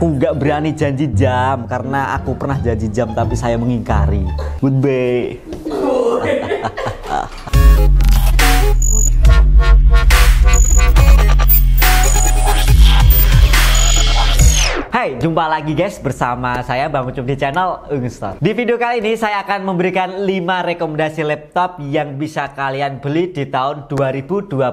Aku nggak berani janji jam karena aku pernah janji jam tapi saya mengingkari. Goodbye. Jumpa lagi guys bersama saya Bang Ucup di channel Ungstar. Di video kali ini saya akan memberikan 5 rekomendasi laptop yang bisa kalian beli di tahun 2023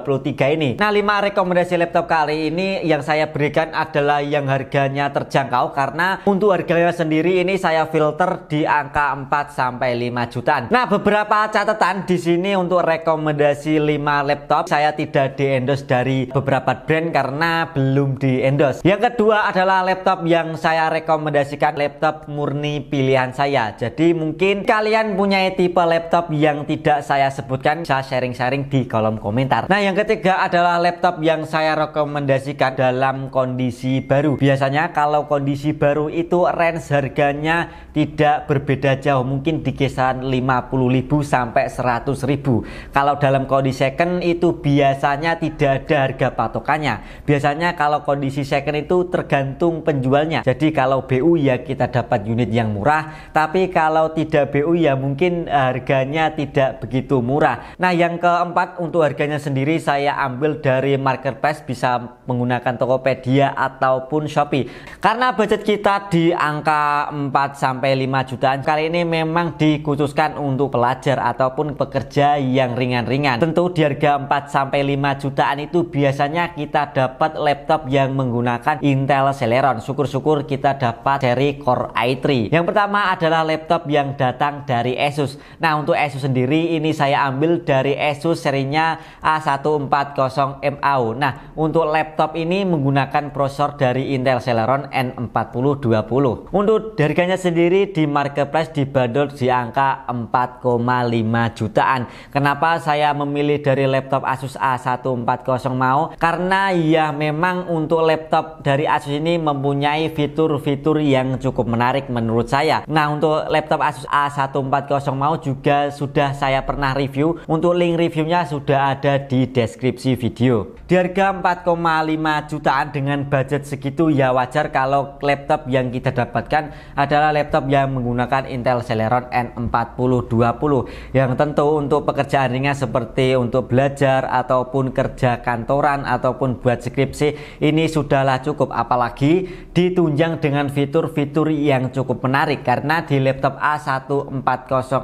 ini. Nah, 5 rekomendasi laptop kali ini yang saya berikan adalah yang harganya terjangkau karena untuk harganya sendiri ini saya filter di angka 4 sampai 5 jutaan. Nah, beberapa catatan di sini untuk rekomendasi 5 laptop saya tidak di endorse dari beberapa brand karena belum di endorse. Yang kedua adalah laptop yang yang saya rekomendasikan laptop murni pilihan saya jadi mungkin kalian punya tipe laptop yang tidak saya sebutkan bisa sharing-sharing di kolom komentar nah yang ketiga adalah laptop yang saya rekomendasikan dalam kondisi baru biasanya kalau kondisi baru itu range harganya tidak berbeda jauh mungkin di kisaran 50.000 sampai 100.000 kalau dalam kondisi second itu biasanya tidak ada harga patokannya biasanya kalau kondisi second itu tergantung penjual jadi kalau BU ya kita dapat unit yang murah, tapi kalau tidak BU ya mungkin eh, harganya tidak begitu murah. Nah, yang keempat untuk harganya sendiri saya ambil dari marketplace bisa menggunakan Tokopedia ataupun Shopee. Karena budget kita di angka 4 sampai 5 jutaan kali ini memang dikhususkan untuk pelajar ataupun pekerja yang ringan-ringan. Tentu di harga 4 sampai 5 jutaan itu biasanya kita dapat laptop yang menggunakan Intel Celeron. Syukur-syukur bersyukur kita dapat seri Core i3. Yang pertama adalah laptop yang datang dari Asus. Nah, untuk Asus sendiri ini saya ambil dari Asus serinya A140MAU. Nah, untuk laptop ini menggunakan prosesor dari Intel Celeron N4020. Untuk harganya sendiri di marketplace dibanderol di angka 4,5 jutaan. Kenapa saya memilih dari laptop Asus A140 mau? Karena ya memang untuk laptop dari Asus ini mempunyai fitur-fitur yang cukup menarik menurut saya. Nah, untuk laptop Asus A140 mau juga sudah saya pernah review. Untuk link reviewnya sudah ada di deskripsi video. Di harga 4,5 jutaan dengan budget segitu ya wajar kalau laptop yang kita dapatkan adalah laptop yang menggunakan Intel Celeron N4020 yang tentu untuk pekerjaan ringan seperti untuk belajar ataupun kerja kantoran ataupun buat skripsi ini sudahlah cukup apalagi di ditunjang dengan fitur-fitur yang cukup menarik karena di laptop a 140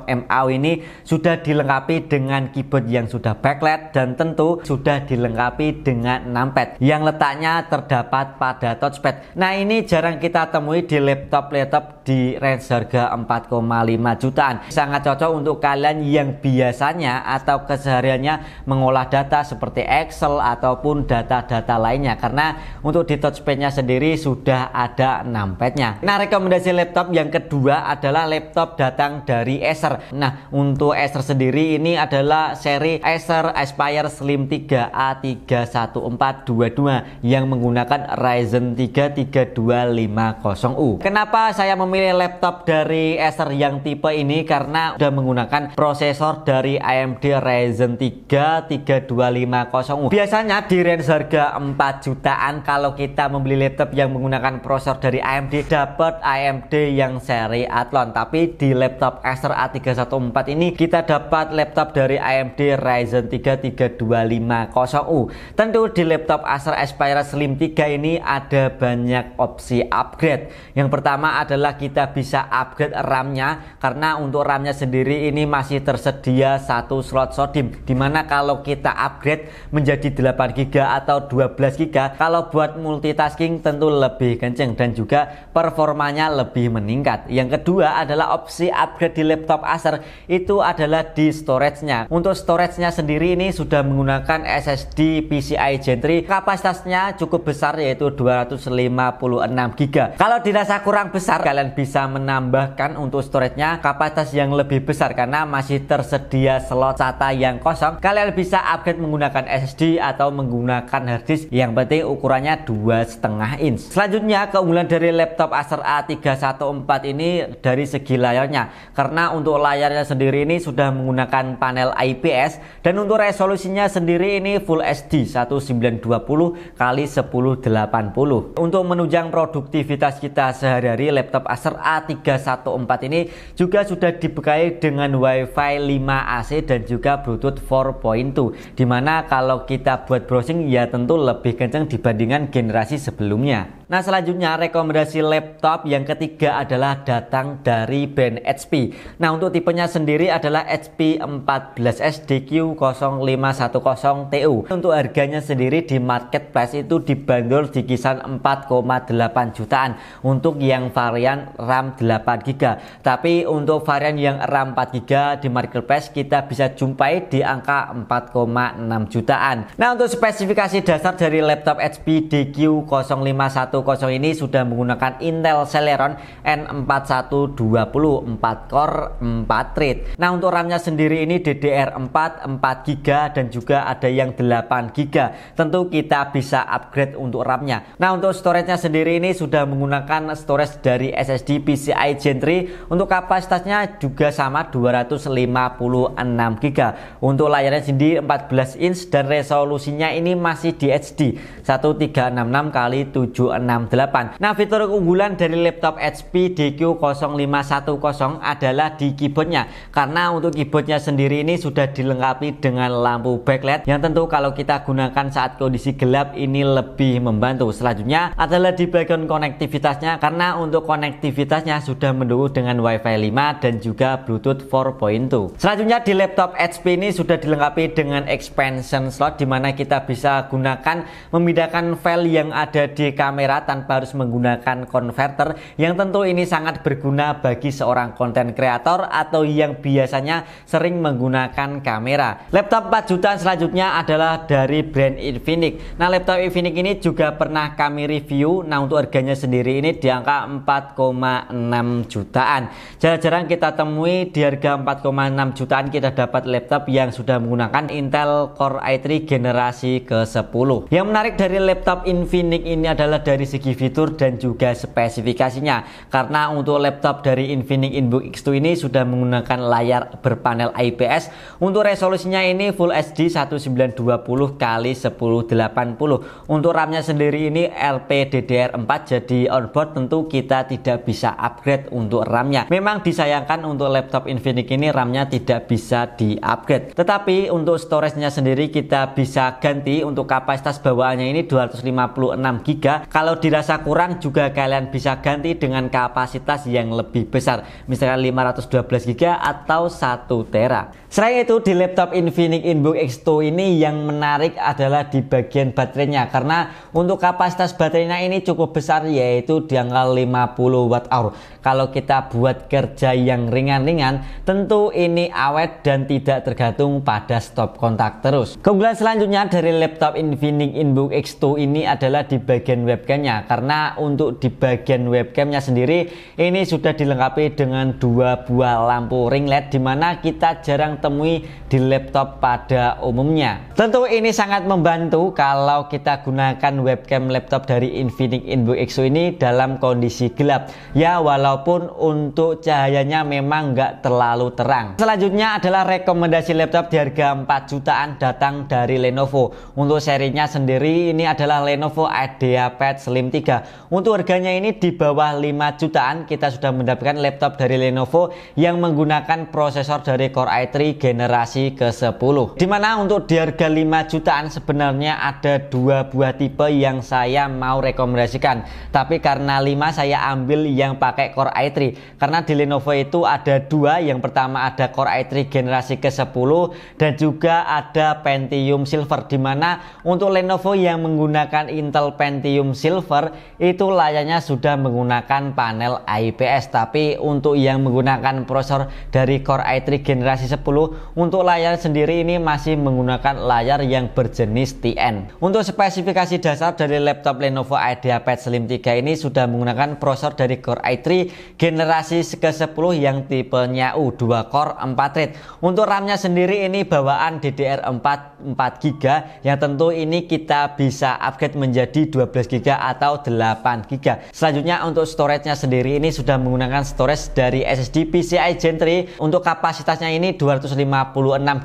maw ini sudah dilengkapi dengan keyboard yang sudah backlight dan tentu sudah dilengkapi dengan numpad yang letaknya terdapat pada touchpad. Nah, ini jarang kita temui di laptop-laptop di range harga 4,5 jutaan. Sangat cocok untuk kalian yang biasanya atau kesehariannya mengolah data seperti Excel ataupun data-data lainnya karena untuk di touchpadnya sendiri sudah ada ada numpadnya Nah, rekomendasi laptop yang kedua adalah laptop datang dari Acer. Nah, untuk Acer sendiri ini adalah seri Acer Aspire Slim 3A31422 yang menggunakan Ryzen 33250 u Kenapa saya memilih laptop dari Acer yang tipe ini? Karena sudah menggunakan prosesor dari AMD Ryzen 3 3250U. Biasanya di range harga 4 jutaan kalau kita membeli laptop yang menggunakan prosesor prosesor dari AMD dapat AMD yang seri Athlon tapi di laptop Acer A314 ini kita dapat laptop dari AMD Ryzen 3 3250U tentu di laptop Acer Aspire Slim 3 ini ada banyak opsi upgrade yang pertama adalah kita bisa upgrade RAM-nya karena untuk RAM-nya sendiri ini masih tersedia satu slot sodim dimana kalau kita upgrade menjadi 8 GB atau 12 GB kalau buat multitasking tentu lebih kencang kenceng dan juga performanya lebih meningkat. Yang kedua adalah opsi upgrade di laptop Acer itu adalah di storage-nya. Untuk storage-nya sendiri ini sudah menggunakan SSD PCI Gen 3 kapasitasnya cukup besar yaitu 256 GB. Kalau dirasa kurang besar kalian bisa menambahkan untuk storage-nya kapasitas yang lebih besar karena masih tersedia slot SATA yang kosong. Kalian bisa upgrade menggunakan SSD atau menggunakan harddisk yang penting ukurannya dua setengah inch. Selanjutnya keunggulan dari laptop Acer A314 ini dari segi layarnya karena untuk layarnya sendiri ini sudah menggunakan panel IPS dan untuk resolusinya sendiri ini Full HD 1920 x 1080. Untuk menunjang produktivitas kita sehari-hari laptop Acer A314 ini juga sudah dibekali dengan WiFi 5AC dan juga Bluetooth 4.2 dimana kalau kita buat browsing ya tentu lebih kencang dibandingkan generasi sebelumnya. Nah selanjutnya rekomendasi laptop yang ketiga adalah datang dari band HP. Nah untuk tipenya sendiri adalah HP 14SDQ0510TU. Untuk harganya sendiri di marketplace itu dibanderol di kisaran 4,8 jutaan untuk yang varian RAM 8GB. Tapi untuk varian yang RAM 4GB di marketplace kita bisa jumpai di angka 4,6 jutaan. Nah untuk spesifikasi dasar dari laptop HP DQ051 kosong ini sudah menggunakan Intel Celeron N4120 4 core 4 thread. Nah, untuk RAM-nya sendiri ini DDR4 4 GB dan juga ada yang 8 GB. Tentu kita bisa upgrade untuk RAM-nya. Nah, untuk storage-nya sendiri ini sudah menggunakan storage dari SSD PCI Gen 3 untuk kapasitasnya juga sama 256 GB. Untuk layarnya sendiri 14 inch dan resolusinya ini masih di HD 1366 kali 766 68. Nah, fitur keunggulan dari laptop HP DQ0510 adalah di keyboardnya. Karena untuk keyboardnya sendiri ini sudah dilengkapi dengan lampu backlight yang tentu kalau kita gunakan saat kondisi gelap ini lebih membantu. Selanjutnya adalah di bagian konektivitasnya karena untuk konektivitasnya sudah mendukung dengan WiFi 5 dan juga Bluetooth 4.2. Selanjutnya di laptop HP ini sudah dilengkapi dengan expansion slot di mana kita bisa gunakan memindahkan file yang ada di kamera kamera tanpa harus menggunakan converter yang tentu ini sangat berguna bagi seorang konten kreator atau yang biasanya sering menggunakan kamera. Laptop 4 jutaan selanjutnya adalah dari brand Infinix. Nah, laptop Infinix ini juga pernah kami review. Nah, untuk harganya sendiri ini di angka 4,6 jutaan. Jarang-jarang kita temui di harga 4,6 jutaan kita dapat laptop yang sudah menggunakan Intel Core i3 generasi ke-10. Yang menarik dari laptop Infinix ini adalah dari dari segi fitur dan juga spesifikasinya karena untuk laptop dari Infinix Inbook X2 ini sudah menggunakan layar berpanel IPS untuk resolusinya ini Full HD 1920 x 1080 untuk RAM-nya sendiri ini LPDDR4 jadi onboard tentu kita tidak bisa upgrade untuk RAM-nya memang disayangkan untuk laptop Infinix ini RAM-nya tidak bisa di upgrade tetapi untuk storage-nya sendiri kita bisa ganti untuk kapasitas bawaannya ini 256 GB kalau kalau dirasa kurang juga kalian bisa ganti dengan kapasitas yang lebih besar, misalnya 512 GB atau 1 tera. Selain itu di laptop Infinix Inbook X2 ini yang menarik adalah di bagian baterainya karena untuk kapasitas baterainya ini cukup besar yaitu di angka 50 watt hour. Kalau kita buat kerja yang ringan-ringan, tentu ini awet dan tidak tergantung pada stop kontak terus. Keunggulan selanjutnya dari laptop Infinix Inbook X2 ini adalah di bagian webcam webcamnya karena untuk di bagian webcamnya sendiri ini sudah dilengkapi dengan dua buah lampu ring LED di mana kita jarang temui di laptop pada umumnya tentu ini sangat membantu kalau kita gunakan webcam laptop dari Infinix Inbu x ini dalam kondisi gelap ya walaupun untuk cahayanya memang nggak terlalu terang selanjutnya adalah rekomendasi laptop di harga 4 jutaan datang dari Lenovo untuk serinya sendiri ini adalah Lenovo IdeaPad Slim 3. Untuk harganya ini di bawah 5 jutaan kita sudah mendapatkan laptop dari Lenovo yang menggunakan prosesor dari Core i3 generasi ke-10. Dimana untuk di harga 5 jutaan sebenarnya ada dua buah tipe yang saya mau rekomendasikan. Tapi karena 5 saya ambil yang pakai Core i3 karena di Lenovo itu ada dua yang pertama ada Core i3 generasi ke-10 dan juga ada Pentium Silver dimana untuk Lenovo yang menggunakan Intel Pentium Silver silver itu layarnya sudah menggunakan panel IPS tapi untuk yang menggunakan prosesor dari Core i3 generasi 10 untuk layar sendiri ini masih menggunakan layar yang berjenis TN untuk spesifikasi dasar dari laptop Lenovo IdeaPad Slim 3 ini sudah menggunakan prosesor dari Core i3 generasi ke-10 yang tipenya U 2 core 4 thread untuk RAM-nya sendiri ini bawaan DDR4 4 GB yang tentu ini kita bisa upgrade menjadi 12 GB atau 8 GB. Selanjutnya untuk storage-nya sendiri ini sudah menggunakan storage dari SSD PCI Gen 3 untuk kapasitasnya ini 256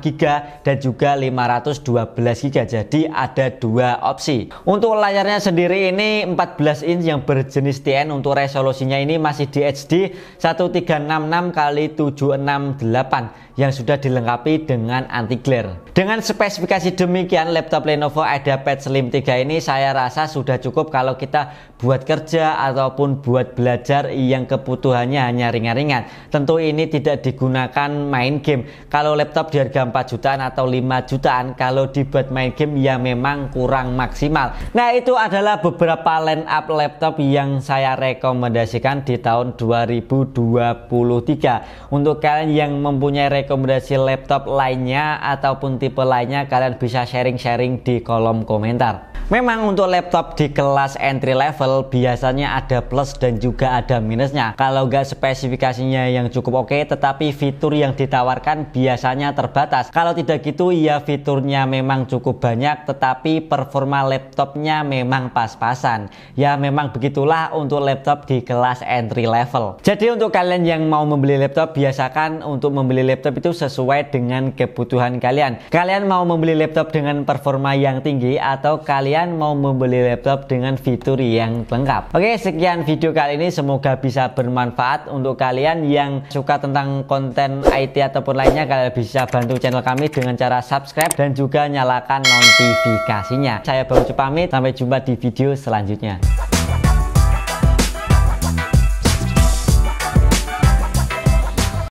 GB dan juga 512 GB. Jadi ada dua opsi. Untuk layarnya sendiri ini 14 inch yang berjenis TN untuk resolusinya ini masih di HD 1366 kali 768 yang sudah dilengkapi dengan anti glare. Dengan spesifikasi demikian, laptop Lenovo IdeaPad Slim 3 ini saya rasa sudah cukup kalau kita buat kerja ataupun buat belajar yang kebutuhannya hanya ringan-ringan. Tentu ini tidak digunakan main game. Kalau laptop di harga 4 jutaan atau 5 jutaan, kalau dibuat main game ya memang kurang maksimal. Nah, itu adalah beberapa line up laptop yang saya rekomendasikan di tahun 2023. Untuk kalian yang mempunyai rekomendasi rekomendasi laptop lainnya ataupun tipe lainnya kalian bisa sharing-sharing di kolom komentar. Memang untuk laptop di kelas entry level biasanya ada plus dan juga ada minusnya. Kalau nggak spesifikasinya yang cukup oke okay, tetapi fitur yang ditawarkan biasanya terbatas. Kalau tidak gitu ya fiturnya memang cukup banyak tetapi performa laptopnya memang pas-pasan. Ya memang begitulah untuk laptop di kelas entry level. Jadi untuk kalian yang mau membeli laptop biasakan untuk membeli laptop laptop itu sesuai dengan kebutuhan kalian. Kalian mau membeli laptop dengan performa yang tinggi atau kalian mau membeli laptop dengan fitur yang lengkap. Oke, sekian video kali ini semoga bisa bermanfaat untuk kalian yang suka tentang konten IT ataupun lainnya kalian bisa bantu channel kami dengan cara subscribe dan juga nyalakan notifikasinya. Saya baru pamit, sampai jumpa di video selanjutnya.